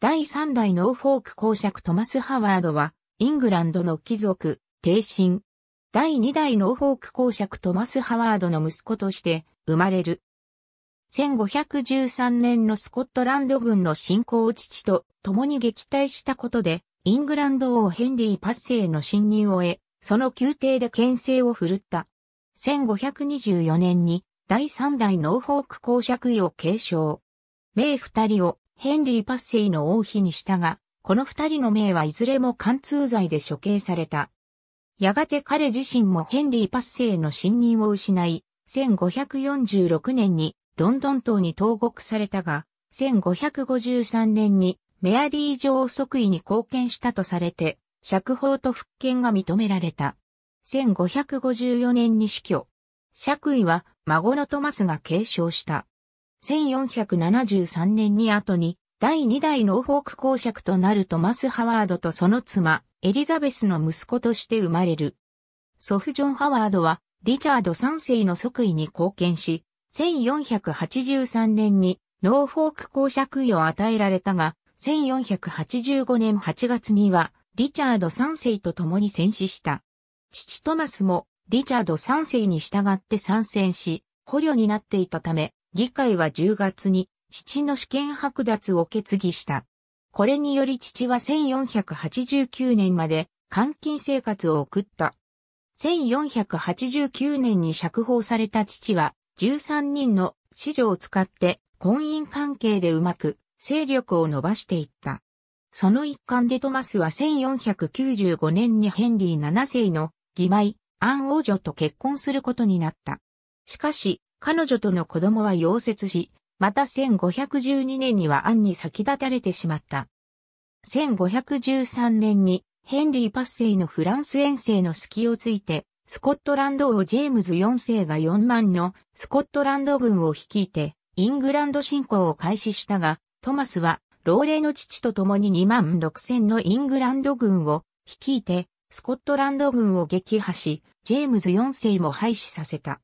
第3代ノーフォーク公爵トマス・ハワードは、イングランドの貴族、帝神。第2代ノーフォーク公爵トマス・ハワードの息子として生まれる。1513年のスコットランド軍の侵攻を父と共に撃退したことで、イングランド王ヘンリー・パッセへの侵入を得、その宮廷で牽制を振るった。1524年に第3代ノーフォーク公爵位を継承。名二人をヘンリー・パッセイの王妃にしたが、この二人の名はいずれも貫通罪で処刑された。やがて彼自身もヘンリー・パッセイの信任を失い、1546年にロンドン島に投獄されたが、1553年にメアリー女王即位に貢献したとされて、釈放と復権が認められた。1554年に死去。釈位は孫のトマスが継承した。1473年に後に第2代ノーフォーク公爵となるトマス・ハワードとその妻、エリザベスの息子として生まれる。祖父ジョン・ハワードは、リチャード3世の即位に貢献し、1483年にノーフォーク公爵位を与えられたが、1485年8月には、リチャード3世と共に戦死した。父トマスも、リチャード3世に従って参戦し、捕虜になっていたため、議会は10月に父の主権剥奪を決議した。これにより父は1489年まで監禁生活を送った。1489年に釈放された父は13人の子女を使って婚姻関係でうまく勢力を伸ばしていった。その一環でトマスは1495年にヘンリー7世の義妹、アン王女と結婚することになった。しかし、彼女との子供は溶接し、また1512年にはアンに先立たれてしまった。1513年にヘンリー・パッセイのフランス遠征の隙をついて、スコットランド王ジェームズ4世が4万のスコットランド軍を率いて、イングランド侵攻を開始したが、トマスは、老齢の父と共に2万6千のイングランド軍を率いて、スコットランド軍を撃破し、ジェームズ4世も廃止させた。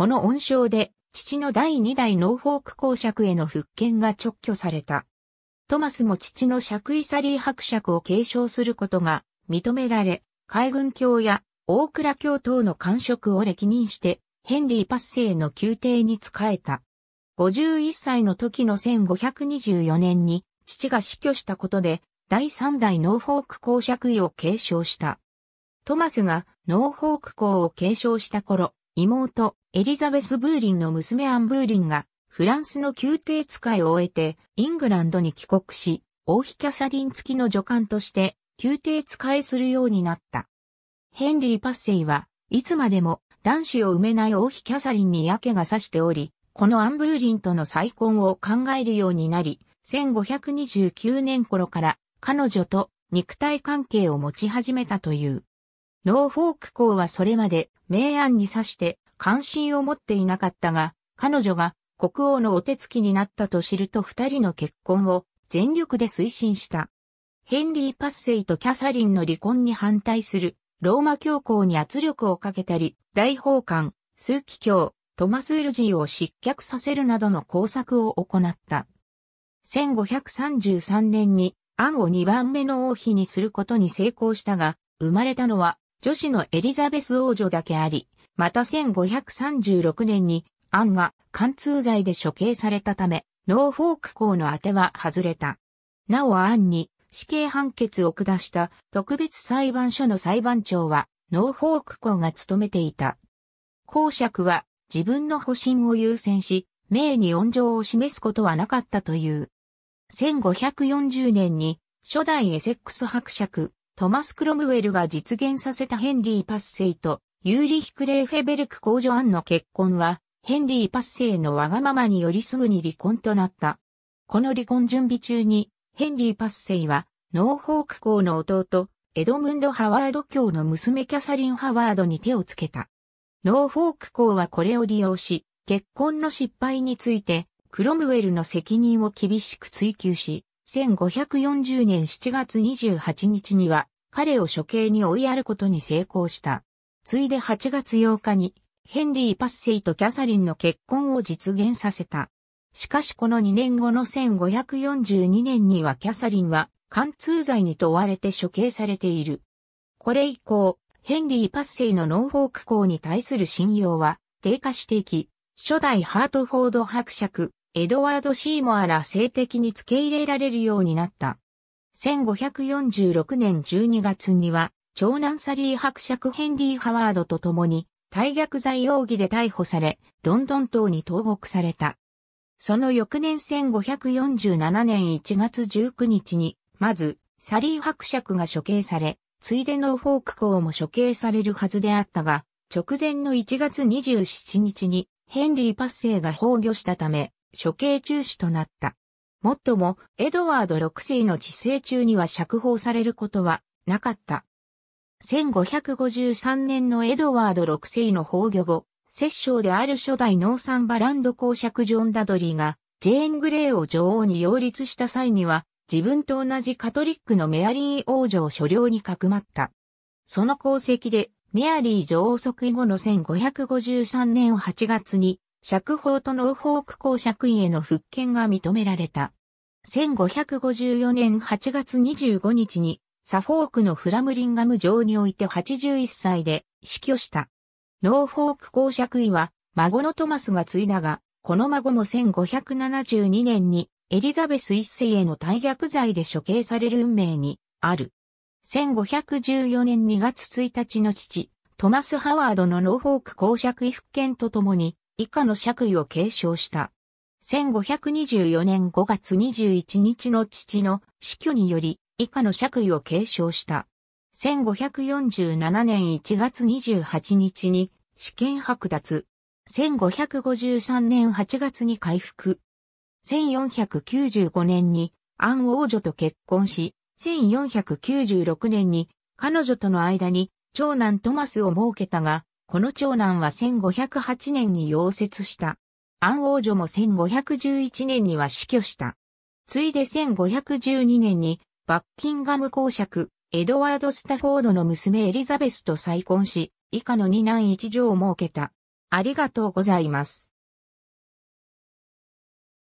この恩賞で、父の第2代ノーフォーク公爵への復権が直挙された。トマスも父の爵位サリー伯爵を継承することが認められ、海軍卿や大倉卿等の官職を歴任して、ヘンリーパスセの宮廷に仕えた。51歳の時の1524年に父が死去したことで、第3代ノーフォーク公爵位を継承した。トマスがノーフォーク公を継承した頃、妹、エリザベス・ブーリンの娘アン・ブーリンが、フランスの宮廷使いを終えて、イングランドに帰国し、王妃キャサリン付きの女官として、宮廷使いするようになった。ヘンリー・パッセイは、いつまでも男子を産めない王妃キャサリンに嫌気がさしており、このアン・ブーリンとの再婚を考えるようになり、1529年頃から彼女と肉体関係を持ち始めたという。ノーフォーク校はそれまで明暗に指して関心を持っていなかったが、彼女が国王のお手つきになったと知ると二人の結婚を全力で推進した。ヘンリー・パッセイとキャサリンの離婚に反対するローマ教皇に圧力をかけたり、大法官、枢機卿、トマス・ウルジーを失脚させるなどの工作を行った。1533年にアンを2番目の王妃にすることに成功したが、生まれたのは女子のエリザベス王女だけあり、また1536年にアンが貫通罪で処刑されたため、ノーフォーク校の当ては外れた。なおアンに死刑判決を下した特別裁判所の裁判長はノーフォーク校が務めていた。公爵は自分の保身を優先し、名に恩情を示すことはなかったという。1540年に初代エセックス伯爵トマス・クロムウェルが実現させたヘンリー・パッセイとユーリヒク・レーフェベルク公女アンの結婚は、ヘンリーパッセイのわがままによりすぐに離婚となった。この離婚準備中に、ヘンリーパッセイは、ノーホーク公の弟、エドムンド・ハワード教の娘キャサリン・ハワードに手をつけた。ノーフォーク公はこれを利用し、結婚の失敗について、クロムウェルの責任を厳しく追求し、1540年7月28日には、彼を処刑に追いやることに成功した。次いで8月8日に、ヘンリー・パッセイとキャサリンの結婚を実現させた。しかしこの2年後の1542年にはキャサリンは貫通罪に問われて処刑されている。これ以降、ヘンリー・パッセイのノーフォーク校に対する信用は低下していき、初代ハートフォード伯爵、エドワード・シーモアら性的に付け入れられるようになった。1546年12月には、長男サリー伯爵ヘンリー・ハワードと共に、大逆罪容疑で逮捕され、ロンドン島に投獄された。その翌年1547年1月19日に、まず、サリー伯爵が処刑され、ついでのフォーク校も処刑されるはずであったが、直前の1月27日に、ヘンリー・パッセイが崩御したため、処刑中止となった。もっとも、エドワード6世の治世中には釈放されることはなかった。1553年のエドワード6世の崩御後、摂政である初代ノーサンバランド公爵ジョン・ダドリーが、ジェーン・グレーを女王に擁立した際には、自分と同じカトリックのメアリー王女を所領にかくまった。その功績で、メアリー女王即位後の1553年8月に、釈放とノーフォーク公爵位への復権が認められた。1554年8月25日に、サフォークのフラムリンガム城において81歳で死去した。ノーフォーク公爵位は孫のトマスが継いだが、この孫も1572年にエリザベス一世への大逆罪で処刑される運命にある。1514年2月1日の父、トマス・ハワードのノーフォーク公爵位復権とともに以下の爵位を継承した。1524年5月21日の父の死去により、以下の爵位を継承した。1547年1月28日に試験剥奪。1553年8月に回復。1495年にアン王女と結婚し、1496年に彼女との間に長男トマスを設けたが、この長男は1508年に溶接した。アン王女も1511年には死去した。ついで1512年にバッキンガム公爵、エドワード・スタフォードの娘エリザベスと再婚し、以下の2男1女を設けた。ありがとうございます。